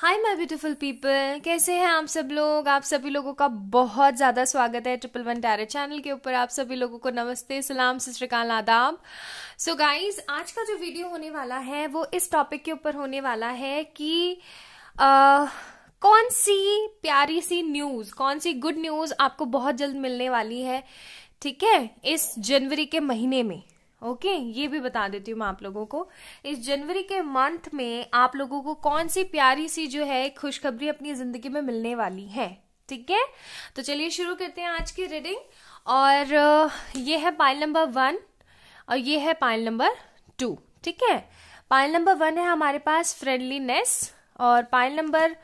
Hi my beautiful people कैसे हैं आप सब लोग आप सभी लोगों का बहुत ज़्यादा स्वागत है ट्रिपल वन टैर चैनल के ऊपर आप सभी लोगों को नमस्ते सलाम श्रीकाल आदाब सो गाइस आज का जो वीडियो होने वाला है वो इस टॉपिक के ऊपर होने वाला है कि आ, कौन सी प्यारी सी न्यूज़ कौन सी गुड न्यूज़ आपको बहुत जल्द मिलने वाली है ठीक है इस जनवरी के महीने में ओके okay, ये भी बता देती हूँ मैं आप लोगों को इस जनवरी के मंथ में आप लोगों को कौन सी प्यारी सी जो है खुशखबरी अपनी जिंदगी में मिलने वाली है ठीक है तो चलिए शुरू करते हैं आज की रीडिंग और ये है पाइल नंबर वन और ये है पाइल नंबर टू ठीक है पाइल नंबर वन है हमारे पास फ्रेंडलीनेस और पाइल नंबर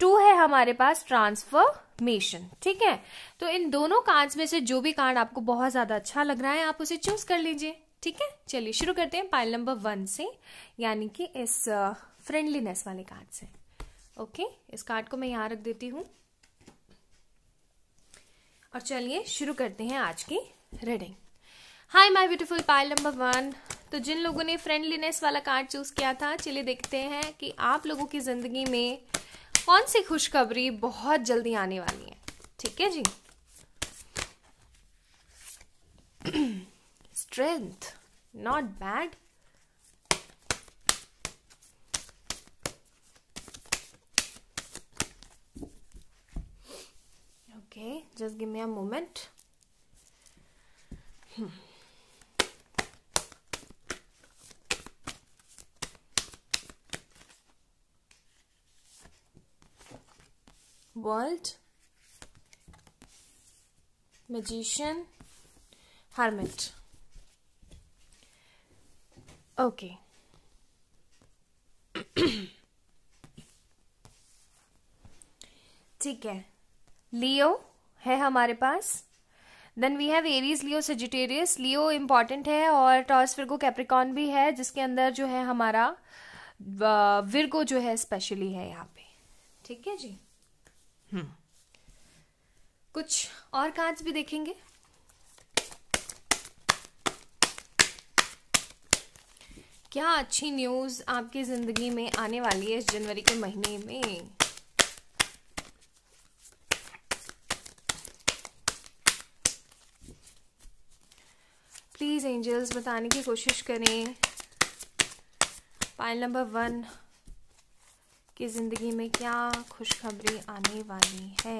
टू है हमारे पास ट्रांसफर मेशन ठीक है तो इन दोनों कार्ड्स में से जो भी कार्ड आपको बहुत ज्यादा अच्छा लग रहा है आप उसे चूज कर लीजिए ठीक है चलिए शुरू करते हैं पाइल नंबर वन से यानी कि इस फ्रेंडलीनेस वाले कार्ड से ओके इस कार्ड को मैं यहां रख देती हूं और चलिए शुरू करते हैं आज की reading hi my beautiful pile number one तो जिन लोगों ने फ्रेंडलीनेस वाला कार्ड चूज किया था चलिए देखते हैं कि आप लोगों की जिंदगी में कौन सी खुशखबरी बहुत जल्दी आने वाली है ठीक है जी strength. Not bad. Okay, just give me a moment. Hmm. world magician hermit Okay. ठीक है लियो है हमारे पास then we have Aries Leo Sagittarius Leo important है और टॉस विरगो कैप्रिकॉन भी है जिसके अंदर जो है हमारा विरगो जो है स्पेशली है यहाँ पे ठीक है जी हम्म कुछ और कार्ड्स भी देखेंगे क्या अच्छी न्यूज़ आपकी ज़िंदगी में आने वाली है इस जनवरी के महीने में प्लीज़ एंजल्स बताने की कोशिश करें पाइल नंबर वन की ज़िंदगी में क्या खुशखबरी आने वाली है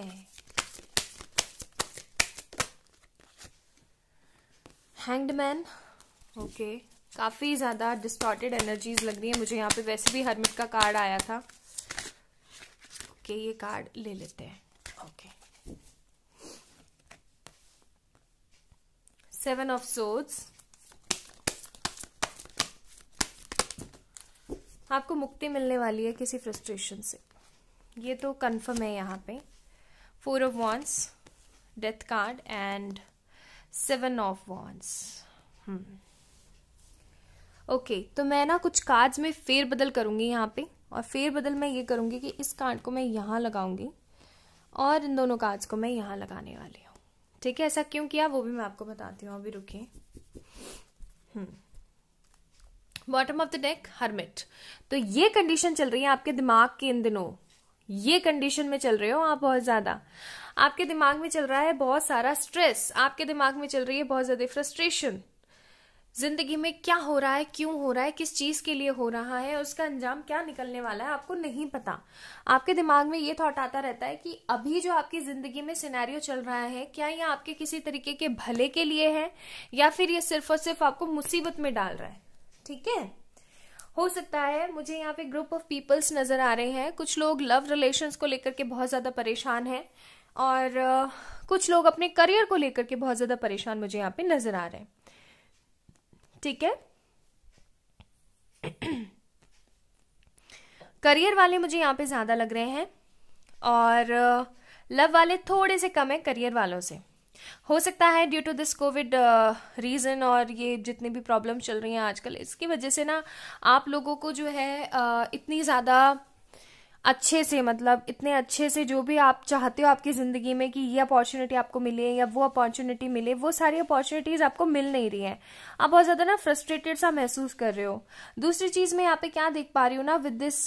हैंगड मैन ओके okay. काफ़ी ज़्यादा डिस्टॉर्टेड एनर्जीज लग रही है मुझे यहाँ पे वैसे भी हरमिट का कार्ड आया था ओके ये कार्ड ले लेते हैं ओके सेवन ऑफ सोड्स आपको मुक्ति मिलने वाली है किसी फ्रस्ट्रेशन से ये तो कंफर्म है यहाँ पे four of wands death card and seven of wands hmm okay okay, तो मैं ना कुछ कार्ड्स में फेरबदल करूंगी यहाँ पे और फेरबदल मैं ये करूंगी कि इस कार्ड को मैं यहाँ लगाऊंगी और इन दोनों कार्ड्स को मैं यहाँ लगाने वाली हूँ ठीक है ऐसा क्यों किया वो भी मैं आपको बताती हूँ अभी रुके bottom of the deck hermit तो ये कंडीशन चल रही है आपके दिमाग के इन दिनों ये कंडीशन में चल रहे हो आप बहुत ज्यादा आपके दिमाग में चल रहा है बहुत सारा स्ट्रेस आपके दिमाग में चल रही है बहुत ज्यादा फ्रस्ट्रेशन जिंदगी में क्या हो रहा है क्यों हो रहा है किस चीज के लिए हो रहा है उसका अंजाम क्या निकलने वाला है आपको नहीं पता आपके दिमाग में ये थॉट आता रहता है कि अभी जो आपकी जिंदगी में सिनेरियो चल रहा है क्या ये आपके किसी तरीके के भले के लिए है या फिर ये सिर्फ और सिर्फ आपको मुसीबत में डाल रहा है ठीक है हो सकता है मुझे यहाँ पे ग्रुप ऑफ पीपल्स नजर आ रहे हैं कुछ लोग लव रिलेशन को लेकर के बहुत ज्यादा परेशान है और कुछ लोग अपने करियर को लेकर के बहुत ज्यादा परेशान मुझे यहाँ पे नजर आ रहे हैं ठीक है करियर वाले मुझे यहाँ पे ज़्यादा लग रहे हैं और लव uh, वाले थोड़े से कम है करियर वालों से हो सकता है due to this COVID reason और ये जितनी भी प्रॉब्लम चल रही हैं आजकल इसकी वजह से ना आप लोगों को जो है uh, इतनी ज़्यादा अच्छे से मतलब इतने अच्छे से जो भी आप चाहते हो आपकी ज़िंदगी में कि ये अपॉर्चुनिटी आपको मिले या वो अपॉर्चुनिटी मिले वो सारी अपॉर्चुनिटीज़ आपको मिल नहीं रही हैं आप बहुत ज़्यादा ना फ्रस्ट्रेटेड सा महसूस कर रहे हो दूसरी चीज़ मैं यहाँ पे क्या देख पा रही हूँ ना विद दिस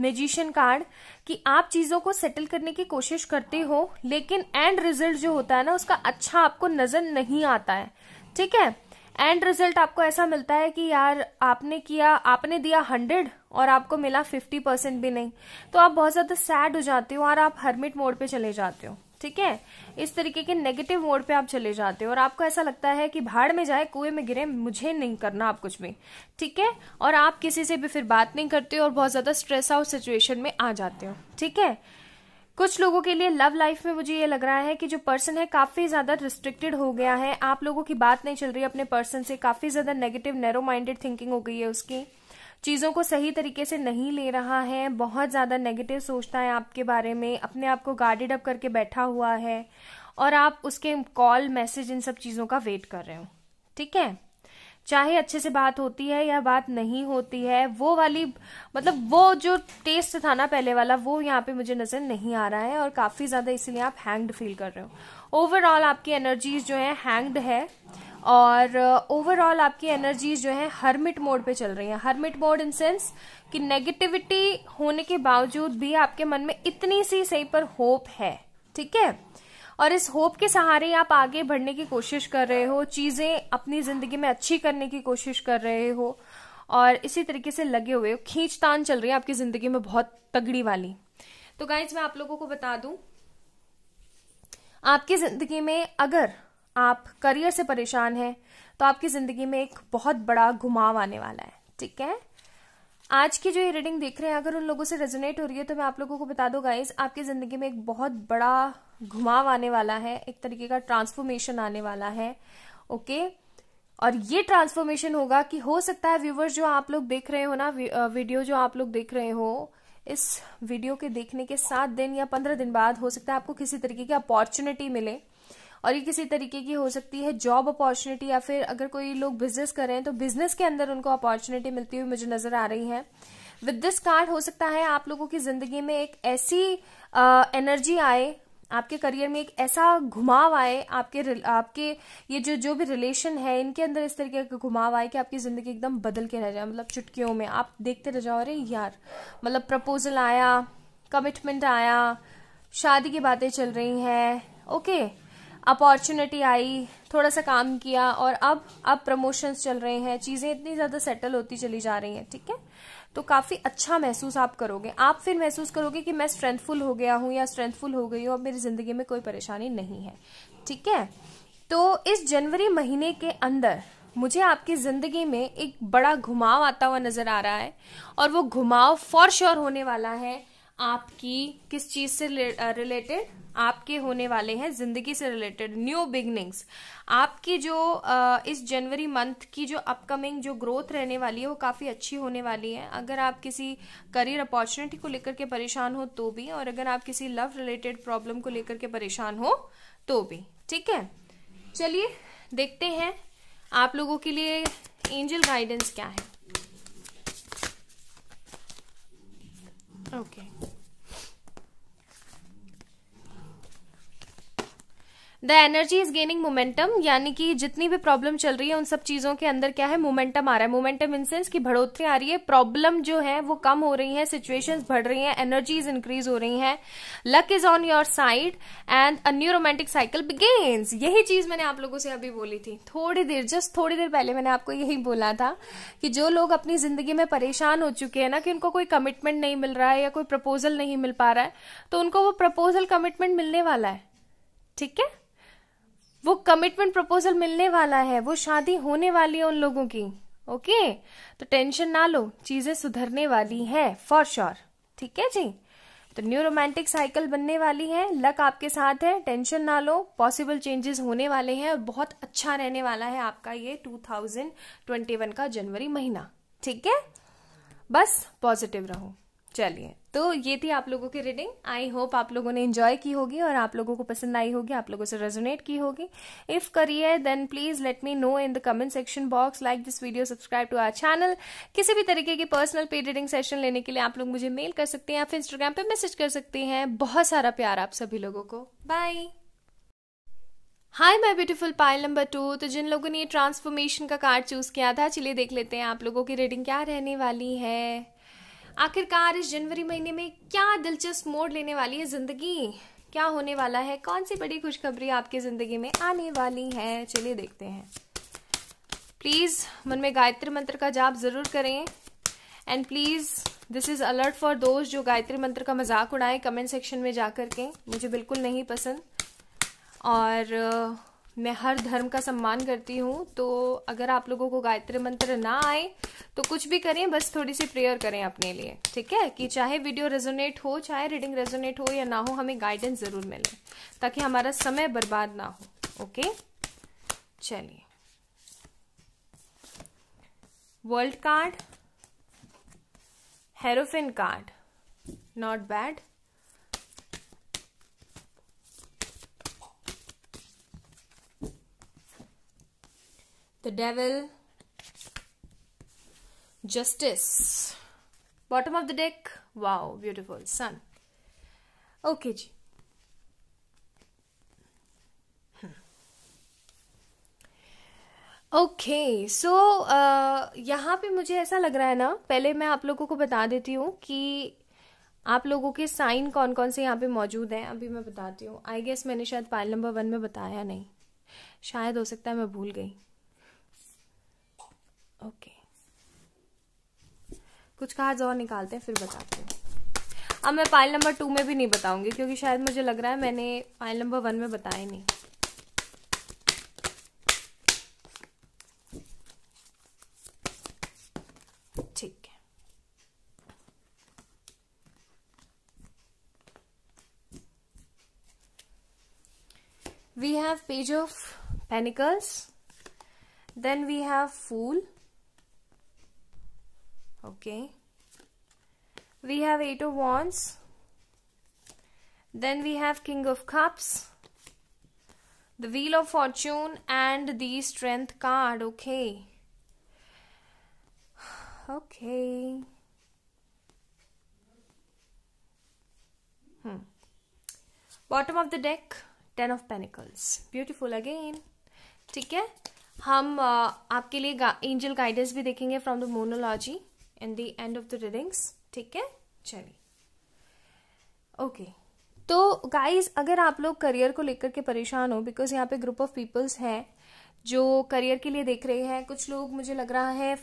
मेजिशियन कार्ड कि आप चीज़ों को सेटल करने की कोशिश करते हो लेकिन एंड रिजल्ट जो होता है ना उसका अच्छा आपको नज़र नहीं आता है ठीक है एंड रिजल्ट आपको ऐसा मिलता है कि यार आपने किया आपने दिया हंड्रेड और आपको मिला फिफ्टी परसेंट भी नहीं तो आप बहुत ज़्यादा सैड हो जाते हो और आप हर्मिट मोड पे चले जाते हो ठीक है इस तरीके के नेगेटिव मोड पे आप चले जाते हो और आपको ऐसा लगता है कि भाड़ में जाए कुएं में गिरे मुझे नहीं करना आप कुछ भी ठीक है और आप किसी से भी फिर बात नहीं करते हो और बहुत ज़्यादा स्ट्रेस आउट सिचुएशन में आ जाते हो ठीक है कुछ लोगों के लिए लव लाइफ में मुझे ये लग रहा है कि जो पर्सन है काफी ज्यादा रिस्ट्रिक्टेड हो गया है आप लोगों की बात नहीं चल रही अपने पर्सन से काफी ज्यादा नेगेटिव नैरो माइंडेड थिंकिंग हो गई है उसकी चीज़ों को सही तरीके से नहीं ले रहा है बहुत ज़्यादा नेगेटिव सोचता है आपके बारे में अपने आप को गार्डेड अप करके बैठा हुआ है और आप उसके कॉल मैसेज इन सब चीज़ों का वेट कर रहे हो ठीक है चाहे अच्छे से बात होती है या बात नहीं होती है वो वाली मतलब वो जो टेस्ट था ना पहले वाला वो यहाँ पे मुझे नज़र नहीं आ रहा है और काफ़ी ज़्यादा इसलिए आप हैंग्ड फील कर रहे हो ओवरऑल आपकी एनर्जीज जो है हैंग्ड है और ओवरऑल uh, आपकी एनर्जी जो है हर्मिट मोड पे चल रही है हर्मिट मोड इन सेंस कि नेगेटिविटी होने के बावजूद भी आपके मन में इतनी सी सही पर होप है ठीक है और इस होप के सहारे आप आगे बढ़ने की कोशिश कर रहे हो चीजें अपनी जिंदगी में अच्छी करने की कोशिश कर रहे हो और इसी तरीके से लगे हुए हो खींचतान चल रही है आपकी जिंदगी में बहुत तगड़ी वाली तो गाइज मैं आप लोगों को बता दूं आपकी जिंदगी में अगर आप करियर से परेशान हैं तो आपकी ज़िंदगी में एक बहुत बड़ा घुमाव आने वाला है ठीक है आज की जो ये रीडिंग देख रहे हैं अगर उन लोगों से रेजोनेट हो रही है तो मैं आप लोगों को बता दो गाइज आपकी ज़िंदगी में एक बहुत बड़ा घुमाव आने वाला है एक तरीके का ट्रांसफॉर्मेशन आने वाला है ओके और ये ट्रांसफॉर्मेशन होगा कि हो सकता है व्यूवर्स जो आप लोग देख रहे हो ना वीडियो जो आप लोग देख रहे हो इस वीडियो के देखने के सात दिन या पंद्रह दिन बाद हो सकता है आपको किसी तरीके की अपॉर्चुनिटी मिले और ये किसी तरीके की हो सकती है जॉब अपॉर्चुनिटी या फिर अगर कोई लोग बिजनेस कर रहे हैं तो बिजनेस के अंदर उनको अपॉर्चुनिटी मिलती हुई मुझे नजर आ रही है विद दिस कार्ड हो सकता है आप लोगों की जिंदगी में एक ऐसी एनर्जी आए आपके करियर में एक ऐसा घुमाव आए आपके आपके ये जो जो भी रिलेशन है इनके अंदर इस तरीके का घुमाव आए कि आपकी ज़िंदगी एकदम बदल के रह जाए मतलब चुटकियों में आप देखते रह जाओ अरे यार मतलब प्रपोजल आया कमिटमेंट आया शादी की बातें चल रही हैं ओके अपॉर्चुनिटी आई थोड़ा सा काम किया और अब अब प्रमोशंस चल रहे हैं चीज़ें इतनी ज़्यादा सेटल होती चली जा रही हैं ठीक है तो काफ़ी अच्छा महसूस आप करोगे आप फिर महसूस करोगे कि मैं स्ट्रेंथफुल हो गया हूं या स्ट्रेंथफुल हो गई हूं अब मेरी ज़िंदगी में कोई परेशानी नहीं है ठीक है तो इस जनवरी महीने के अंदर मुझे आपकी ज़िंदगी में एक बड़ा घुमाव आता हुआ नज़र आ रहा है और वो घुमाव फॉर श्योर होने वाला है आपकी किस चीज से रिलेटेड आपके होने वाले हैं जिंदगी से रिलेटेड न्यू बिगनिंग्स आपकी जो इस जनवरी मंथ की जो अपकमिंग जो ग्रोथ रहने वाली है वो काफ़ी अच्छी होने वाली है अगर आप किसी करियर अपॉर्चुनिटी को लेकर के परेशान हो तो भी और अगर आप किसी लव रिलेटेड प्रॉब्लम को लेकर के परेशान हो तो भी ठीक है चलिए देखते हैं आप लोगों के लिए एंजल गाइडेंस क्या है Okay. The energy is gaining momentum यानी कि जितनी भी प्रॉब्लम चल रही है उन सब चीजों के अंदर क्या है मोमेंटम आ रहा है मोमेंटम इन सेंस की बढ़ोतरी आ रही है प्रॉब्लम जो है वो कम हो रही है सिचुएशंस बढ़ रही हैं एनर्जीज इंक्रीज हो रही हैं luck is on your side and a new romantic cycle begins यही चीज मैंने आप लोगों से अभी बोली थी थोड़ी देर जस्ट थोड़ी देर पहले मैंने आपको यही बोला था कि जो लोग अपनी जिंदगी में परेशान हो चुके हैं ना कि उनको कोई कमिटमेंट नहीं मिल रहा है या कोई प्रपोजल नहीं मिल पा रहा है तो उनको वो प्रपोजल कमिटमेंट मिलने वाला है ठीक है वो कमिटमेंट प्रपोजल मिलने वाला है वो शादी होने वाली है उन लोगों की ओके तो टेंशन ना लो चीजें सुधरने वाली है फॉर श्योर ठीक है जी तो न्यू रोमांटिक साइकिल बनने वाली है लक आपके साथ है टेंशन ना लो पॉसिबल चेंजेस होने वाले हैं और बहुत अच्छा रहने वाला है आपका ये 2021 का जनवरी महीना ठीक है बस पॉजिटिव रहो चलिए तो ये थी आप लोगों की रीडिंग आई होप आप लोगों ने इन्जॉय की होगी और आप लोगों को पसंद आई होगी आप लोगों से रेजोनेट की होगी इफ करिए then please let me know in the comment section box like this video subscribe to our channel किसी भी तरीके की पर्सनल पेड रीडिंग सेशन लेने के लिए आप लोग मुझे मेल कर सकते हैं आप इंस्टाग्राम पे मैसेज कर सकते हैं बहुत सारा प्यार आप सभी लोगों को bye hi my beautiful pile number two तो जिन लोगों ने ये ट्रांसफॉर्मेशन का कार्ड चूज किया था चलिए देख लेते हैं आप लोगों की रीडिंग क्या रहने वाली है आखिरकार इस जनवरी महीने में क्या दिलचस्प मोड़ लेने वाली है जिंदगी क्या होने वाला है कौन सी बड़ी खुशखबरी आपकी जिंदगी में आने वाली है चलिए देखते हैं प्लीज मन में गायत्री मंत्र का जाप जरूर करें and please this is alert for दोस्त जो गायत्री मंत्र का मजाक उड़ाएं कमेंट सेक्शन में जा कर के मुझे बिल्कुल नहीं पसंद और मैं हर धर्म का सम्मान करती हूँ तो अगर आप लोगों को गायत्री मंत्र ना आए तो कुछ भी करें बस थोड़ी सी प्रेयर करें अपने लिए ठीक है कि चाहे वीडियो रेजोनेट हो चाहे रीडिंग रेजोनेट हो या ना हो हमें गाइडेंस ज़रूर मिले ताकि हमारा समय बर्बाद ना हो ओके चलिए world card hierophant card not bad the devil justice bottom of the deck wow beautiful sun okay ji okay so यहाँ पे मुझे ऐसा लग रहा है ना पहले मैं आप लोगों को बता देती हूँ कि आप लोगों के साइन कौन कौन से यहाँ पे मौजूद हैं अभी मैं बताती हूँ आई गेस मैंने शायद पाइल नंबर वन में बताया नहीं शायद हो सकता है मैं भूल गई ओके कुछ कार्ड्स तो और निकालते हैं फिर बताते हैं अब मैं फाइल नंबर टू में भी नहीं बताऊंगी क्योंकि शायद मुझे लग रहा है मैंने फाइल नंबर वन में बताया नहीं ठीक है we have page of pentacles then we have fool okay we have eight of wands then we have king of cups the wheel of fortune and the strength card okay okay hmm bottom of the deck 10 of pentacles beautiful again ठीक है हम आपके लिए angel guidance भी देखेंगे from the moonology in the end of the readings ठीक है चलिए ओके तो गाइज अगर आप लोग करियर को लेकर के परेशान हो बिकॉज यहाँ पे ग्रुप ऑफ पीपल्स हैं जो करियर के लिए देख रहे हैं कुछ लोग मुझे लग रहा है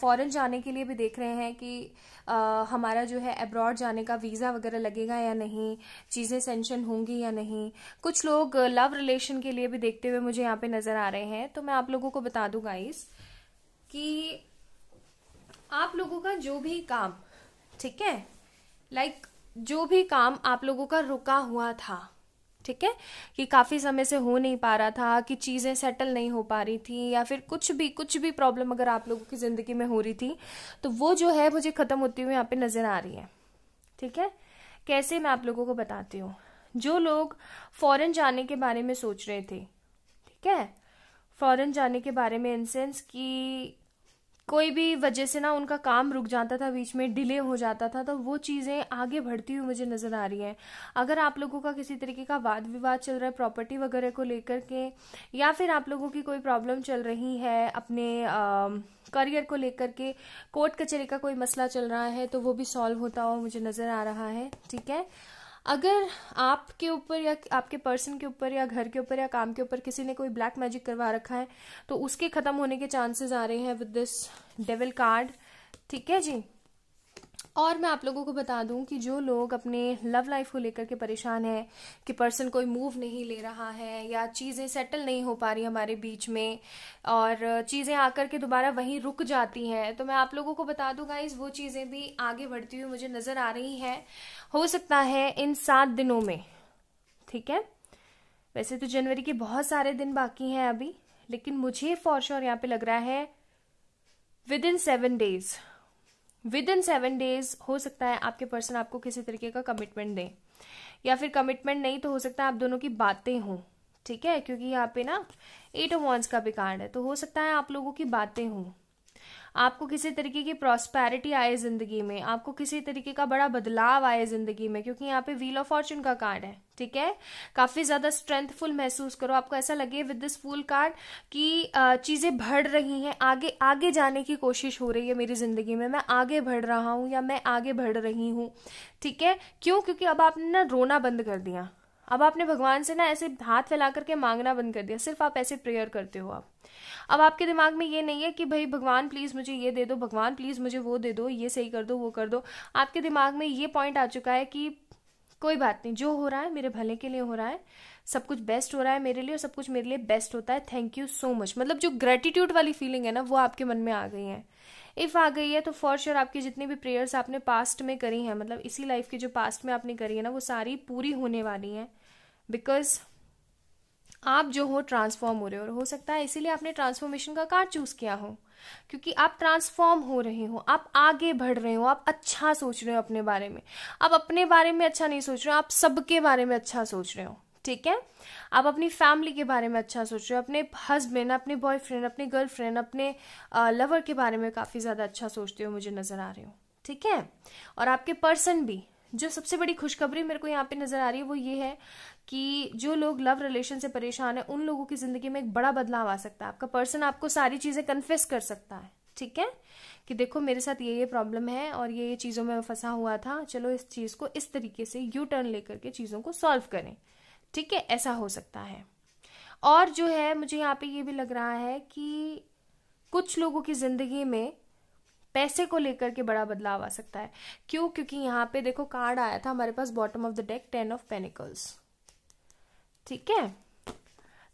फॉरेन जाने के लिए भी देख रहे हैं कि आ, हमारा जो है अब्रॉड जाने का वीज़ा वगैरह लगेगा या नहीं चीज़ें सेंशन होंगी या नहीं कुछ लोग लव रिलेशन के लिए भी देखते हुए मुझे यहाँ पे नज़र आ रहे हैं तो मैं आप लोगों को बता दूँ गाइस कि आप लोगों का जो भी काम ठीक है लाइक जो भी काम आप लोगों का रुका हुआ था ठीक है कि काफ़ी समय से हो नहीं पा रहा था कि चीज़ें सेटल नहीं हो पा रही थी या फिर कुछ भी कुछ भी प्रॉब्लम अगर आप लोगों की ज़िंदगी में हो रही थी तो वो जो है मुझे ख़त्म होती हुई यहाँ पे नज़र आ रही है ठीक है कैसे मैं आप लोगों को बताती हूँ जो लोग फॉरेन जाने के बारे में सोच रहे थे ठीक है फॉरेन जाने के बारे में इन सेंस कि कोई भी वजह से ना उनका काम रुक जाता था बीच में डिले हो जाता था तो वो चीज़ें आगे बढ़ती हुई मुझे नज़र आ रही हैं अगर आप लोगों का किसी तरीके का वाद विवाद चल रहा है प्रॉपर्टी वगैरह को लेकर के या फिर आप लोगों की कोई प्रॉब्लम चल रही है अपने आ, करियर को लेकर के कोर्ट कचहरी का कोई मसला चल रहा है तो वो भी सॉल्व होता हुआ मुझे नज़र आ रहा है ठीक है अगर आपके ऊपर या आपके पर्सन के ऊपर या घर के ऊपर या काम के ऊपर किसी ने कोई ब्लैक मैजिक करवा रखा है तो उसके ख़त्म होने के चांसेस आ रहे हैं विद दिस डेविल कार्ड ठीक है जी और मैं आप लोगों को बता दूं कि जो लोग अपने लव लाइफ को लेकर के परेशान हैं कि पर्सन कोई मूव नहीं ले रहा है या चीज़ें सेटल नहीं हो पा रही हमारे बीच में और चीज़ें आकर के दोबारा वहीं रुक जाती हैं तो मैं आप लोगों को बता दूं गाइज वो चीज़ें भी आगे बढ़ती हुई मुझे नज़र आ रही हैं हो सकता है इन सात दिनों में ठीक है वैसे तो जनवरी के बहुत सारे दिन बाकी हैं अभी लेकिन मुझे फॉर श्योर यहाँ पे लग रहा है within seven days within seven days हो सकता है आपके पर्सन आपको किसी तरीके का कमिटमेंट दें या फिर कमिटमेंट नहीं तो हो सकता है आप दोनों की बातें हों ठीक है क्योंकि यहाँ पे ना एट ऑफ वॉन्स का भी कार्ड है तो हो सकता है आप लोगों की बातें हों आपको किसी तरीके की प्रॉस्पैरिटी आए ज़िंदगी में आपको किसी तरीके का बड़ा बदलाव आए ज़िंदगी में क्योंकि यहाँ पे व्हील ऑफ फॉर्चून का कार्ड है ठीक है काफ़ी ज़्यादा स्ट्रेंथफुल महसूस करो आपको ऐसा लगे विद दिस फूल कार्ड कि चीज़ें बढ़ रही हैं आगे आगे जाने की कोशिश हो रही है मेरी ज़िंदगी में मैं आगे बढ़ रहा हूँ या मैं आगे बढ़ रही हूँ ठीक है क्यों क्योंकि अब आपने ना रोना बंद कर दिया अब आपने भगवान से ना ऐसे हाथ फैला करके मांगना बंद कर दिया सिर्फ आप ऐसे प्रेयर करते हो आप अब आपके दिमाग में ये नहीं है कि भाई भगवान प्लीज़ मुझे ये दे दो भगवान प्लीज़ मुझे वो दे दो ये सही कर दो वो कर दो आपके दिमाग में ये पॉइंट आ चुका है कि कोई बात नहीं जो हो रहा है मेरे भले के लिए हो रहा है सब कुछ बेस्ट हो रहा है मेरे लिए और सब कुछ मेरे लिए बेस्ट होता है थैंक यू सो मच मतलब जो ग्रेटिट्यूड वाली फीलिंग है ना वो आपके मन में आ गई है इफ़ आ गई है तो फॉर श्योर sure आपकी जितनी भी प्रेयर्स आपने पास्ट में करी हैं मतलब इसी लाइफ की जो पास्ट में आपने करी है ना वो सारी पूरी होने वाली हैं बिकॉज आप जो हो ट्रांसफॉर्म हो रहे हो और हो सकता है इसीलिए आपने ट्रांसफॉर्मेशन का कार्ड चूज़ किया हो क्योंकि आप ट्रांसफॉर्म हो रहे हो आप आगे बढ़ रहे हो आप अच्छा सोच रहे हो अपने बारे में आप अपने बारे में अच्छा नहीं सोच रहे हो आप सबके बारे में अच्छा सोच रहे हो ठीक है आप अपनी फैमिली के बारे में अच्छा सोच रहे हो अपने हस्बैंड अपने बॉयफ्रेंड अपने गर्लफ्रेंड अपने लवर के बारे में काफ़ी ज़्यादा अच्छा सोचते हो मुझे नज़र आ रहे हो ठीक है और आपके पर्सन भी जो सबसे बड़ी खुशखबरी मेरे को यहाँ पे नज़र आ रही है वो ये है कि जो लोग लव रिलेशन से परेशान है उन लोगों की जिंदगी में एक बड़ा बदलाव आ सकता है आपका पर्सन आपको सारी चीजें कन्फेस कर सकता है ठीक है कि देखो मेरे साथ ये ये प्रॉब्लम है और ये ये चीज़ों में फंसा हुआ था चलो इस चीज़ को इस तरीके से यू टर्न लेकर के चीज़ों को सॉल्व करें ठीक है ऐसा हो सकता है और जो है मुझे यहाँ पे ये भी लग रहा है कि कुछ लोगों की ज़िंदगी में पैसे को लेकर के बड़ा बदलाव आ सकता है क्यों क्योंकि यहाँ पे देखो कार्ड आया था हमारे पास bottom of the deck ten of pentacles ठीक है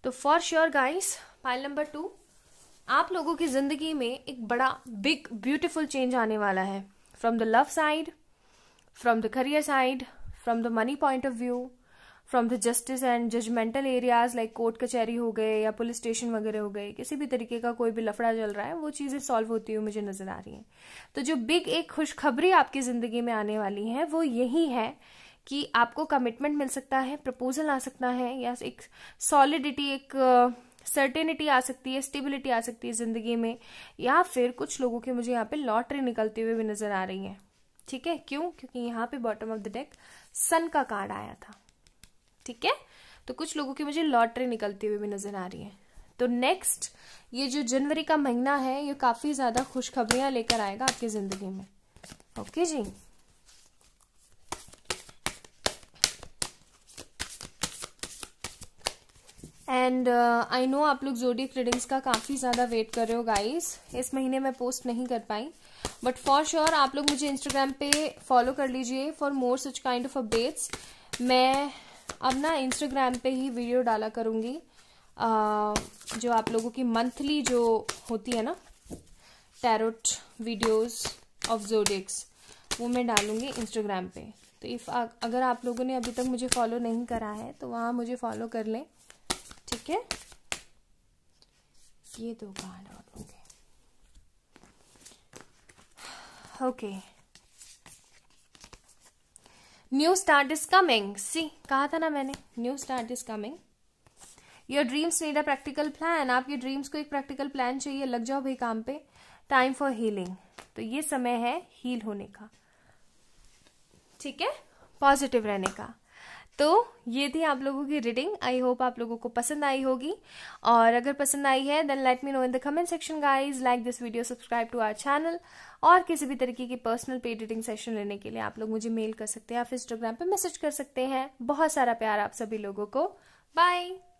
तो for sure guys pile number two आप लोगों की जिंदगी में एक बड़ा बिग ब्यूटीफुल चेंज आने वाला है from the love side from the career side from the money point of view from the justice and judgmental areas like court कचहरी हो गए या पुलिस स्टेशन वगैरह हो गए किसी भी तरीके का कोई भी लफड़ा चल रहा है वो चीज़ें सॉल्व होती हुई मुझे नजर आ रही हैं तो जो बिग एक खुशखबरी आपकी ज़िंदगी में आने वाली है वो यही है कि आपको कमिटमेंट मिल सकता है प्रपोजल आ सकता है या एक सॉलिडिटी एक सर्टेनिटी आ सकती है स्टेबिलिटी आ सकती है ज़िंदगी में या फिर कुछ लोगों की मुझे यहाँ पे लॉटरी निकलते हुए भी नज़र आ रही है ठीक है क्यों क्योंकि यहाँ पे bottom of the deck sun का कार्ड आया था ठीक है तो कुछ लोगों की मुझे लॉटरी निकलती हुई भी नज़र आ रही है तो नेक्स्ट ये जो जनवरी का महीना है ये काफ़ी ज़्यादा खुशखबरियां लेकर आएगा आपकी ज़िंदगी में ओके जी एंड आई नो आप लोग जोडी रीडिंग्स का काफ़ी ज़्यादा वेट कर रहे हो गाइस इस महीने मैं पोस्ट नहीं कर पाई बट फॉर श्योर आप लोग मुझे इंस्टाग्राम पे फॉलो कर लीजिए for more such kind of updates मैं अब ना इंस्टाग्राम पे ही वीडियो डाला करूँगी uh, जो आप लोगों की मंथली जो होती है ना टैरोट वीडियोज़ ऑफ जोडिक्स वो मैं डालूंगी इंस्टाग्राम पे तो इफ़ अगर आप लोगों ने अभी तक मुझे फॉलो नहीं करा है तो वहाँ मुझे फॉलो कर लें ठीक है ये दो कार्ड और होंगे okay new start is coming see कहा था ना मैंने new start is coming your dreams need a practical plan आपके ड्रीम्स को एक प्रैक्टिकल प्लान चाहिए लग जाओ भाई काम पे टाइम फॉर हीलिंग तो ये समय है हील होने का ठीक है पॉजिटिव रहने का तो ये थी आप लोगों की रीडिंग आई होप आप लोगों को पसंद आई होगी और अगर पसंद आई है then let me know in the comment section guys like this video subscribe to our channel और किसी भी तरीके की पर्सनल पेड रीडिंग सेशन लेने के लिए आप लोग मुझे मेल कर सकते हैं आप इंस्टाग्राम पे मैसेज कर सकते हैं बहुत सारा प्यार आप सभी लोगों को बाय